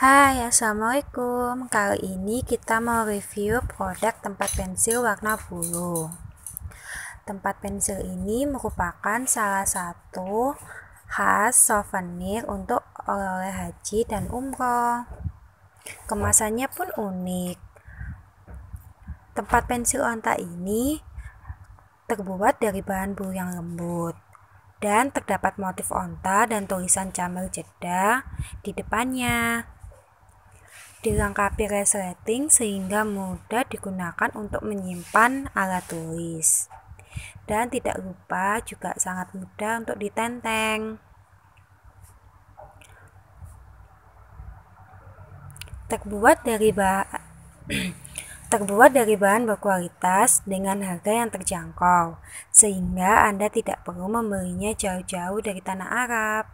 Hai, Assalamualaikum. Kali ini kita mau review produk tempat pensil warna bulu. Tempat pensil ini merupakan salah satu khas souvenir untuk oleh-oleh haji dan umroh. Kemasannya pun unik. Tempat pensil onta ini terbuat dari bahan bulu yang lembut dan terdapat motif onta dan tulisan camel jeda di depannya dilengkapi resleting sehingga mudah digunakan untuk menyimpan alat tulis. Dan tidak lupa juga sangat mudah untuk ditenteng. Terbuat dari bahan terbuat dari bahan berkualitas dengan harga yang terjangkau, sehingga Anda tidak perlu membelinya jauh-jauh dari tanah Arab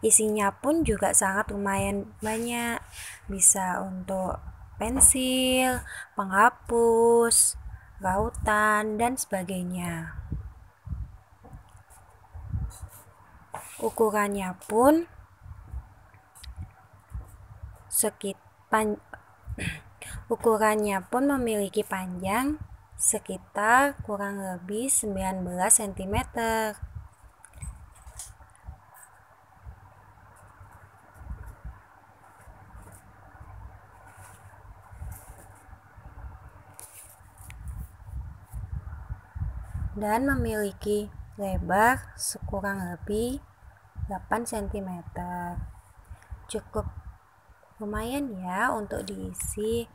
isinya pun juga sangat lumayan banyak bisa untuk pensil, penghapus, gautan dan sebagainya ukurannya pun sekit ukurannya pun memiliki panjang sekitar kurang lebih 19 cm dan memiliki lebar sekurang lebih 8 cm. Cukup lumayan ya untuk diisi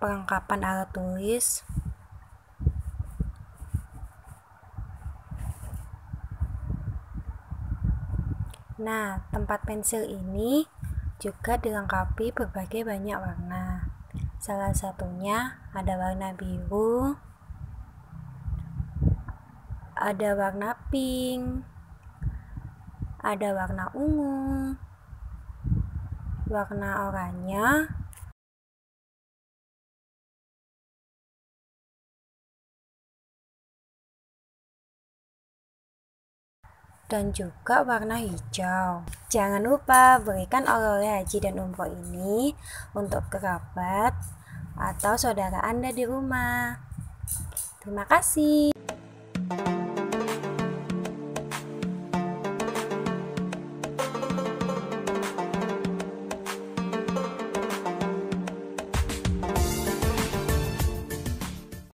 perlengkapan alat tulis. Nah, tempat pensil ini juga dilengkapi berbagai banyak warna. Salah satunya ada warna biru, ada warna pink, ada warna ungu, warna oranye, dan juga warna hijau. Jangan lupa berikan oleh-oleh haji dan umroh ini untuk kerabat atau saudara Anda di rumah. Terima kasih.